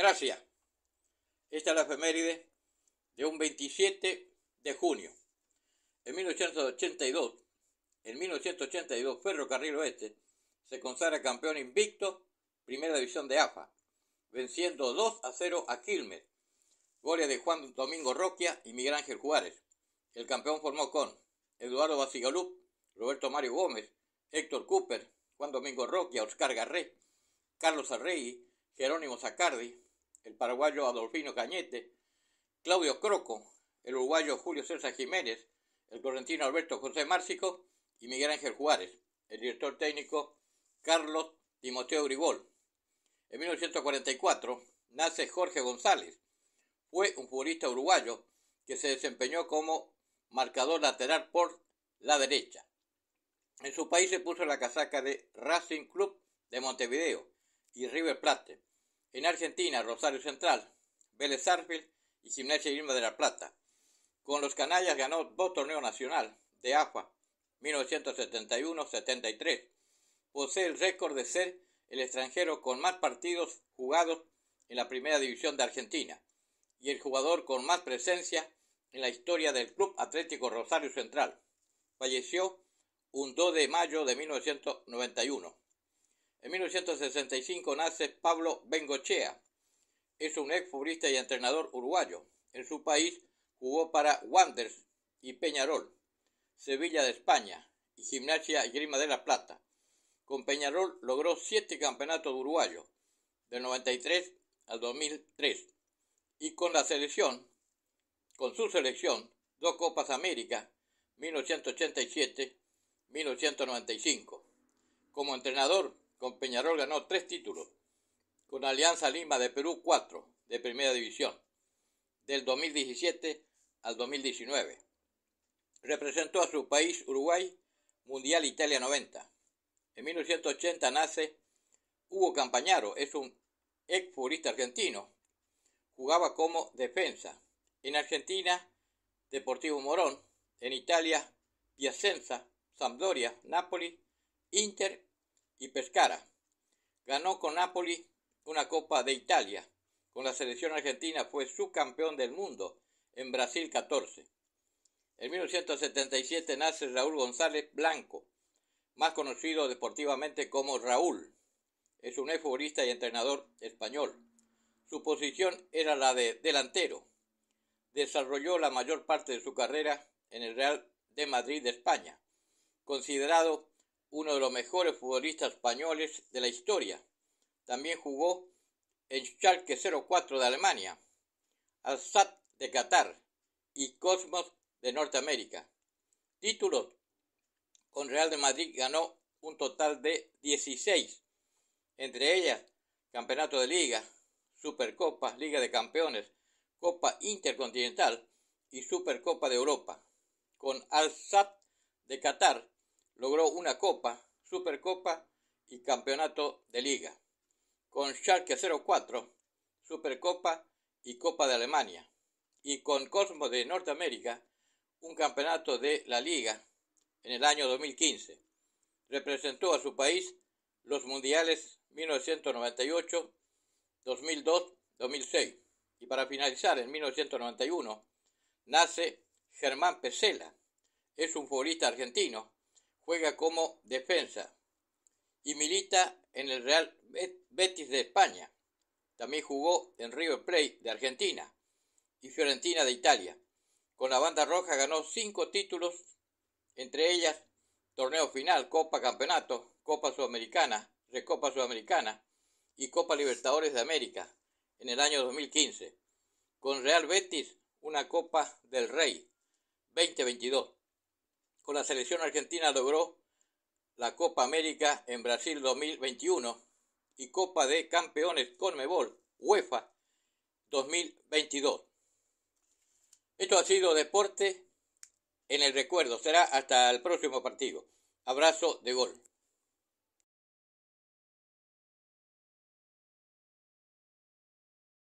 Gracias. Esta es la efeméride de un 27 de junio. En 1982, en 1982, Ferrocarril Oeste se consagra campeón invicto, primera división de AFA, venciendo 2 a 0 a Quilmes. Goles de Juan Domingo Roquia y Miguel Ángel Juárez. El campeón formó con Eduardo Basigalup, Roberto Mario Gómez, Héctor Cooper, Juan Domingo Roquia, Oscar Garré, Carlos Arregui, Jerónimo Sacardi, el paraguayo Adolfino Cañete, Claudio Croco, el uruguayo Julio César Jiménez, el correntino Alberto José Márcico y Miguel Ángel Juárez, el director técnico Carlos Timoteo Grigol. En 1944 nace Jorge González. Fue un futbolista uruguayo que se desempeñó como marcador lateral por la derecha. En su país se puso la casaca de Racing Club de Montevideo y River Plate. En Argentina, Rosario Central, Vélez Arfield y Gimnasia Irma de la Plata. Con los canallas ganó dos torneos nacional de AFA 1971-73. Posee el récord de ser el extranjero con más partidos jugados en la primera división de Argentina y el jugador con más presencia en la historia del Club Atlético Rosario Central. Falleció un 2 de mayo de 1991. En 1965 nace Pablo Bengochea. Es un ex y entrenador uruguayo. En su país jugó para Wanders y Peñarol, Sevilla de España y Gimnasia y Grima de la Plata. Con Peñarol logró siete campeonatos uruguayos, del 93 al 2003. Y con la selección, con su selección, dos Copas América, 1987-1995. Como entrenador, con Peñarol ganó tres títulos. Con Alianza Lima de Perú cuatro de primera división. Del 2017 al 2019. Representó a su país Uruguay Mundial Italia 90. En 1980 nace Hugo Campañaro, es un ex futbolista argentino. Jugaba como defensa. En Argentina, Deportivo Morón. En Italia, Piacenza, Sampdoria, Napoli, Inter y Pescara. Ganó con Napoli una Copa de Italia. Con la selección argentina fue subcampeón del mundo en Brasil 14. En 1977 nace Raúl González Blanco, más conocido deportivamente como Raúl. Es un futbolista y entrenador español. Su posición era la de delantero. Desarrolló la mayor parte de su carrera en el Real de Madrid de España, considerado uno de los mejores futbolistas españoles de la historia. También jugó en Schalke 04 de Alemania, al sat de Qatar y Cosmos de Norteamérica. Títulos con Real de Madrid ganó un total de 16, entre ellas Campeonato de Liga, Supercopa, Liga de Campeones, Copa Intercontinental y Supercopa de Europa. Con al de Qatar logró una copa, Supercopa y Campeonato de Liga. Con Schalke 04, Supercopa y Copa de Alemania. Y con Cosmo de Norteamérica, un campeonato de la Liga en el año 2015. Representó a su país los mundiales 1998, 2002, 2006. Y para finalizar, en 1991 nace Germán Pesela. Es un futbolista argentino Juega como defensa y milita en el Real Betis de España. También jugó en River Plate de Argentina y Fiorentina de Italia. Con la banda roja ganó cinco títulos, entre ellas torneo final, Copa Campeonato, Copa Sudamericana, Recopa Sudamericana y Copa Libertadores de América en el año 2015. Con Real Betis, una Copa del Rey 2022 la selección argentina logró la Copa América en Brasil 2021 y Copa de Campeones Conmebol UEFA 2022. Esto ha sido Deporte en el Recuerdo. Será hasta el próximo partido. Abrazo de gol.